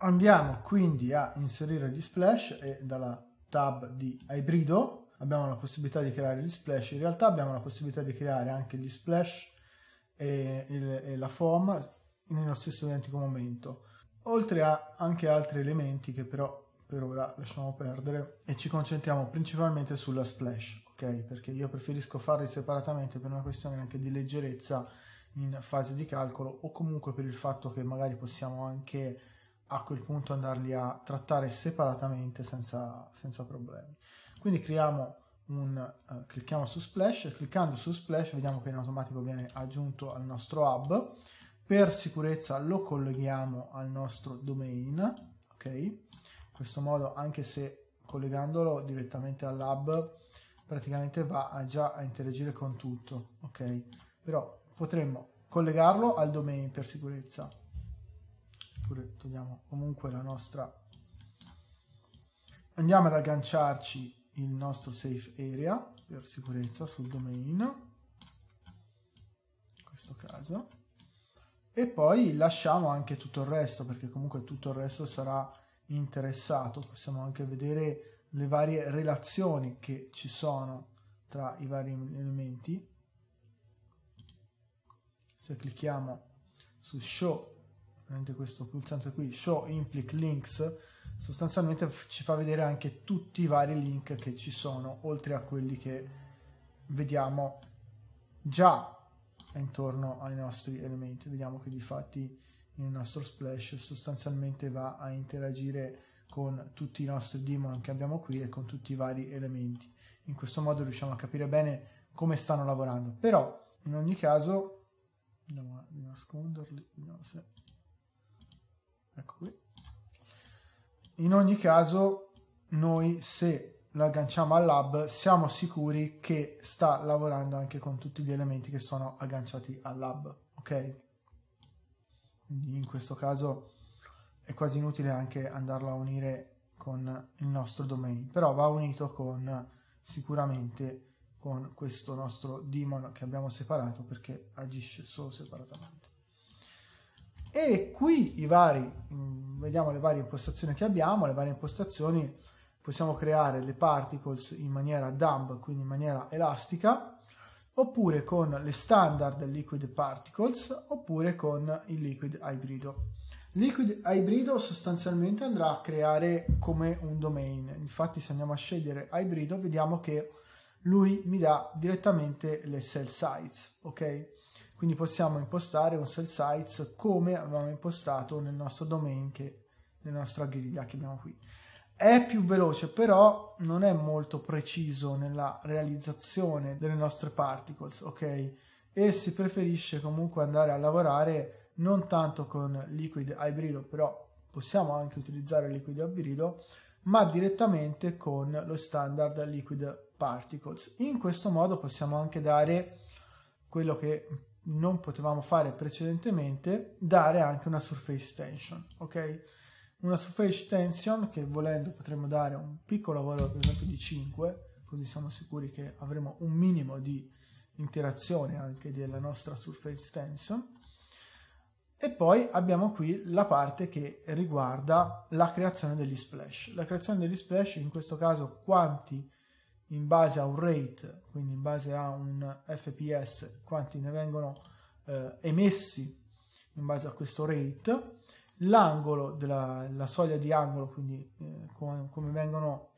Andiamo quindi a inserire gli splash e dalla tab di ibrido abbiamo la possibilità di creare gli splash. In realtà abbiamo la possibilità di creare anche gli splash e, il, e la foam nello stesso identico momento. Oltre a anche altri elementi che però per ora lasciamo perdere e ci concentriamo principalmente sulla splash, ok? Perché io preferisco farli separatamente per una questione anche di leggerezza in fase di calcolo o comunque per il fatto che magari possiamo anche a quel punto andarli a trattare separatamente senza, senza problemi. Quindi creiamo un, uh, clicchiamo su Splash, cliccando su Splash vediamo che in automatico viene aggiunto al nostro hub. Per sicurezza lo colleghiamo al nostro domain, ok? In questo modo anche se collegandolo direttamente all'hub praticamente va a già a interagire con tutto, ok? Però potremmo collegarlo al domain per sicurezza, oppure togliamo comunque la nostra andiamo ad agganciarci il nostro safe area per sicurezza sul domain in questo caso e poi lasciamo anche tutto il resto perché comunque tutto il resto sarà interessato possiamo anche vedere le varie relazioni che ci sono tra i vari elementi se clicchiamo su show prendete questo pulsante qui, show implic links, sostanzialmente ci fa vedere anche tutti i vari link che ci sono, oltre a quelli che vediamo già intorno ai nostri elementi. Vediamo che di fatti il nostro splash sostanzialmente va a interagire con tutti i nostri daemon che abbiamo qui e con tutti i vari elementi. In questo modo riusciamo a capire bene come stanno lavorando. Però, in ogni caso, andiamo a nasconderli, no, se ecco qui. In ogni caso, noi se lo agganciamo al lab siamo sicuri che sta lavorando anche con tutti gli elementi che sono agganciati al lab, ok? Quindi in questo caso è quasi inutile anche andarlo a unire con il nostro domain, però va unito con sicuramente con questo nostro daemon che abbiamo separato perché agisce solo separatamente e qui i vari, mm, vediamo le varie impostazioni che abbiamo, le varie impostazioni possiamo creare le particles in maniera dump, quindi in maniera elastica, oppure con le standard liquid particles, oppure con il liquid ibrido. Liquid ibrido sostanzialmente andrà a creare come un domain, infatti se andiamo a scegliere ibrido vediamo che lui mi dà direttamente le cell size, ok? quindi possiamo impostare un cell sites come avevamo impostato nel nostro domain che nella nostra griglia che abbiamo qui è più veloce però non è molto preciso nella realizzazione delle nostre particles ok e si preferisce comunque andare a lavorare non tanto con liquid ibrido però possiamo anche utilizzare liquid ibrido ma direttamente con lo standard liquid particles in questo modo possiamo anche dare quello che non potevamo fare precedentemente, dare anche una surface tension, ok? Una surface tension che volendo potremmo dare un piccolo valore, per esempio di 5, così siamo sicuri che avremo un minimo di interazione anche della nostra surface tension. E poi abbiamo qui la parte che riguarda la creazione degli splash. La creazione degli splash, in questo caso quanti in base a un rate, quindi in base a un FPS, quanti ne vengono eh, emessi in base a questo rate, l'angolo della la soglia di angolo, quindi eh, come, come vengono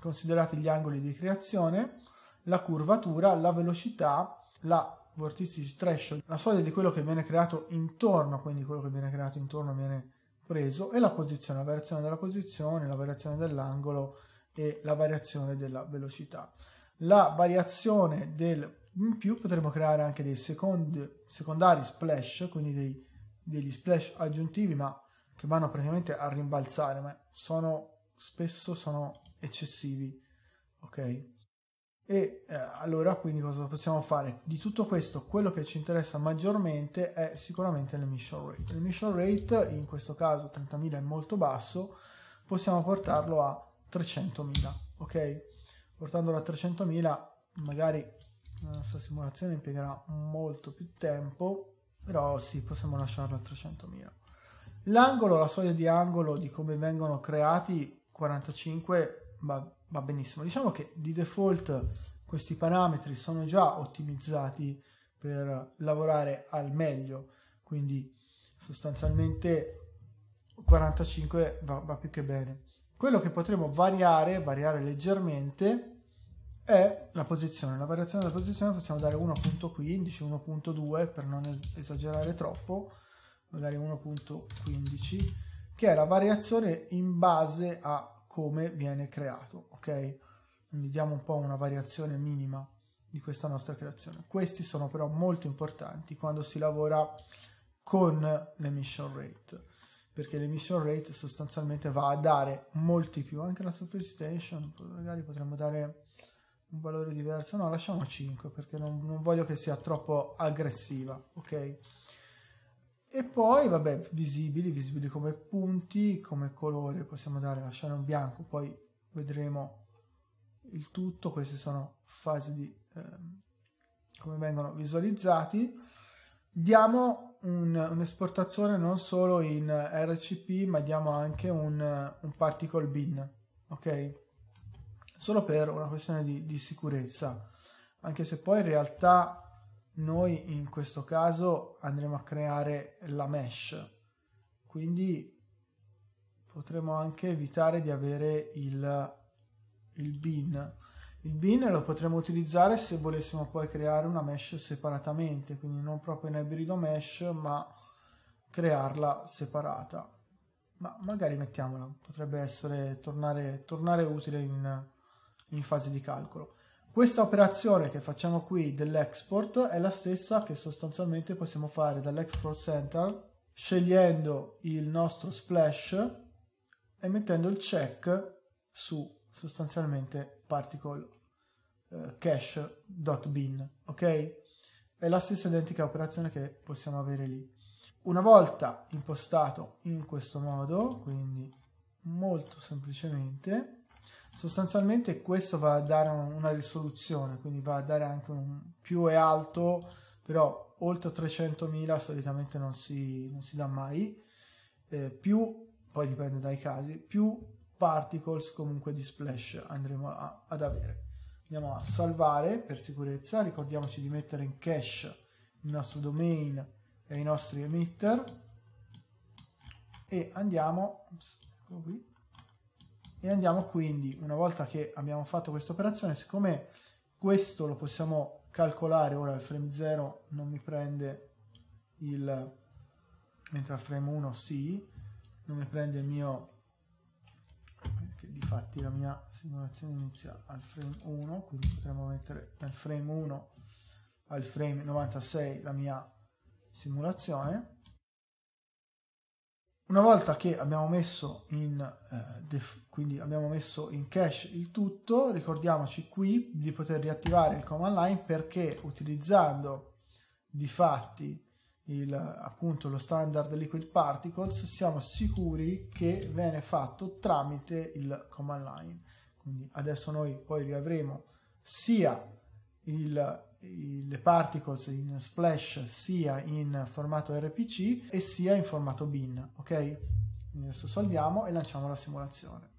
considerati gli angoli di creazione, la curvatura, la velocità, la vortistic threshold, la soglia di quello che viene creato intorno, quindi quello che viene creato intorno viene preso, e la posizione, la variazione della posizione, la variazione dell'angolo, e la variazione della velocità. La variazione del in più potremo creare anche dei second, secondari splash, quindi dei, degli splash aggiuntivi, ma che vanno praticamente a rimbalzare, ma sono spesso sono eccessivi, ok? E eh, allora quindi cosa possiamo fare? Di tutto questo quello che ci interessa maggiormente è sicuramente l'emission rate. L'emission rate in questo caso 30.000 è molto basso, possiamo portarlo a 300.000, ok? Portandola a 300.000 magari eh, la nostra simulazione impiegherà molto più tempo, però sì, possiamo lasciarlo a 300.000. L'angolo, la soglia di angolo di come vengono creati 45 va, va benissimo. Diciamo che di default questi parametri sono già ottimizzati per lavorare al meglio, quindi sostanzialmente 45 va, va più che bene. Quello che potremmo variare, variare leggermente, è la posizione. La variazione della posizione possiamo dare 1.15, 1.2 per non esagerare troppo, magari 1.15, che è la variazione in base a come viene creato, ok? Quindi diamo un po' una variazione minima di questa nostra creazione. Questi sono però molto importanti quando si lavora con l'emission rate perché l'emission rate sostanzialmente va a dare molti più anche la surface station magari potremmo dare un valore diverso no lasciamo 5 perché non, non voglio che sia troppo aggressiva ok e poi vabbè visibili visibili come punti come colore possiamo dare lasciare un bianco poi vedremo il tutto queste sono fasi di eh, come vengono visualizzati diamo un, un'esportazione non solo in RCP, ma diamo anche un, un particle bin, ok? Solo per una questione di, di sicurezza, anche se poi in realtà noi in questo caso andremo a creare la mesh, quindi potremo anche evitare di avere il, il bin il bin lo potremmo utilizzare se volessimo poi creare una mesh separatamente, quindi non proprio in ibrido mesh, ma crearla separata. Ma magari mettiamola, potrebbe essere tornare, tornare utile in, in fase di calcolo. Questa operazione che facciamo qui dell'export è la stessa che sostanzialmente possiamo fare dall'export center scegliendo il nostro splash e mettendo il check su sostanzialmente particle eh, cache.bin, ok? È la stessa identica operazione che possiamo avere lì. Una volta impostato in questo modo, quindi molto semplicemente, sostanzialmente questo va a dare una risoluzione, quindi va a dare anche un più e alto, però oltre 300.000 solitamente non si, non si dà mai, eh, più, poi dipende dai casi, più particles comunque di splash andremo a, ad avere. Andiamo a salvare per sicurezza, ricordiamoci di mettere in cache il nostro domain e i nostri emitter e andiamo, ops, ecco qui, e andiamo quindi una volta che abbiamo fatto questa operazione, siccome questo lo possiamo calcolare, ora il frame 0 non mi prende il, mentre al frame 1 sì, non mi prende il mio infatti la mia simulazione inizia al frame 1 quindi potremmo mettere dal frame 1 al frame 96 la mia simulazione una volta che abbiamo messo in, eh, abbiamo messo in cache il tutto ricordiamoci qui di poter riattivare il command line perché utilizzando di fatti il, appunto lo standard liquid particles siamo sicuri che viene fatto tramite il command line quindi adesso noi poi riavremo sia il, il, le particles in splash sia in formato rpc e sia in formato bin ok quindi adesso salviamo e lanciamo la simulazione